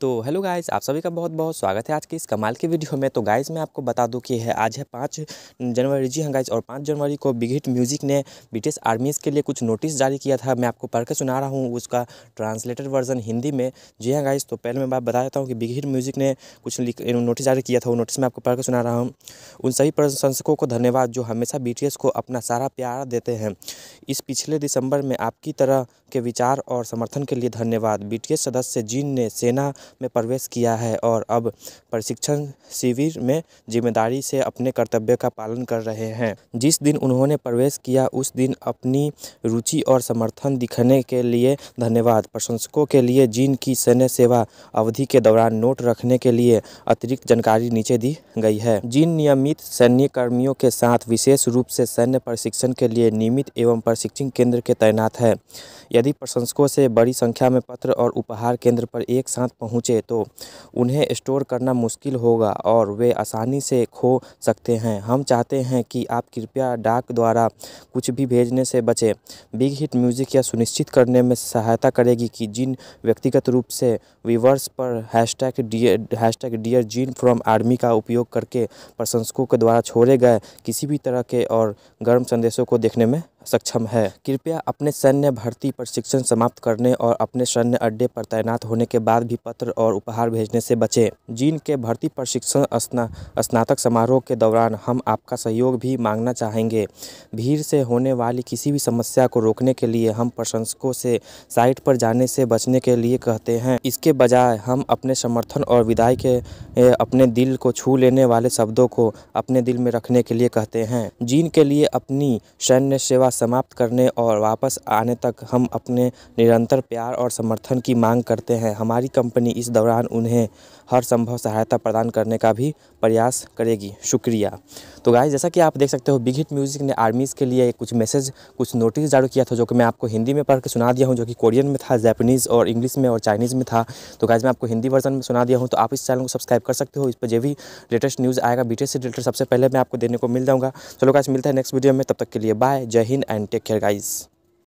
तो hello guys आप सभी का बहुत बहुत स्वागत है आज की इस कमाल की वीडियो में तो गाइस मैं आपको बता दूं कि है आज है पाँच जनवरी जी हाँ गाइस और पाँच जनवरी को बिग हिट म्यूजिक ने ब्रिटिश आर्मीज़ के लिए कुछ नोटिस जारी किया था मैं आपको पढ़ के सुना रहा हूँ उसका ट्रांसलेटेड वर्जन हिंदी में जी हाँ गाइज़ तो पहले मैं बात बता देता हूँ कि बिग हिट म्यूजिक ने कुछ नोटिस जारी किया था वो नोटिस मैं आपको पढ़ के सुना रहा हूँ उन सभी प्रशंसकों को धन्यवाद जो हमेशा बी को अपना सारा प्यार देते हैं इस पिछले दिसंबर में आपकी तरह के विचार और समर्थन के लिए धन्यवाद बी सदस्य जिन ने सेना में प्रवेश किया है और अब प्रशिक्षण शिविर में जिम्मेदारी से अपने कर्तव्य का पालन कर रहे हैं जिस दिन उन्होंने प्रवेश किया उस दिन अपनी रुचि और समर्थन दिखने के लिए धन्यवाद प्रशंसकों के लिए जिनकी सैन्य सेवा अवधि के दौरान नोट रखने के लिए अतिरिक्त जानकारी नीचे दी गई है जिन नियमित सैन्य कर्मियों के साथ विशेष रूप से सैन्य प्रशिक्षण के लिए नियमित एवं प्रशिक्षण केंद्र के तैनात है यदि प्रशंसकों से बड़ी संख्या में पत्र और उपहार केंद्र पर एक साथ पहुँच पहुँचे तो उन्हें स्टोर करना मुश्किल होगा और वे आसानी से खो सकते हैं हम चाहते हैं कि आप कृपया डाक द्वारा कुछ भी भेजने से बचें बिग हिट म्यूज़िक यह सुनिश्चित करने में सहायता करेगी कि जिन व्यक्तिगत रूप से विवर्स पर hashtag hashtag dear Jin from ARMY का उपयोग करके प्रशंसकों के द्वारा छोड़े गए किसी भी तरह के और गर्म संदेशों को देखने में सक्षम है कृपया अपने सैन्य भर्ती प्रशिक्षण समाप्त करने और अपने सैन्य अड्डे पर तैनात होने के बाद भी पत्र और उपहार भेजने से बचें जीन के भर्ती प्रशिक्षण स्ना स्नातक समारोह के दौरान हम आपका सहयोग भी मांगना चाहेंगे भीड़ से होने वाली किसी भी समस्या को रोकने के लिए हम प्रशंसकों से साइट पर जाने से बचने के लिए कहते हैं इसके बजाय हम अपने समर्थन और विदाई के अपने दिल को छू लेने वाले शब्दों को अपने दिल में रखने के लिए कहते हैं जीन के लिए अपनी सैन्य सेवा सेवा समाप्त करने और वापस आने तक हम अपने निरंतर प्यार और समर्थन की मांग करते हैं हमारी कंपनी इस दौरान उन्हें हर संभव सहायता प्रदान करने का भी प्रयास करेगी शुक्रिया तो गाय जैसा कि आप देख सकते हो बिग हिट म्यूज़िक ने आर्मीज़ के लिए कुछ मैसेज कुछ नोटिस जारी किया था जो कि मैं आपको हिंदी में पढ़ के सुना दिया हूँ जो कि कोरियन में था जैपनीज़ और इंग्लिश में और चाइनीज़ में था तो गाइज मैं आपको हिंदी वर्जन में सुना दिया हूँ तो आप इस चैनल को सब्सक्राइब कर सकते हो इस पर जो भी लेटेस्ट न्यूज़ आएगा बीटेस से रिलेटेड सबसे पहले मैं आपको देने को मिल जाऊँगा चलो गाइज मिलता है नेक्स्ट वीडियो में तब तक के लिए बाय जय Hind in and take care guys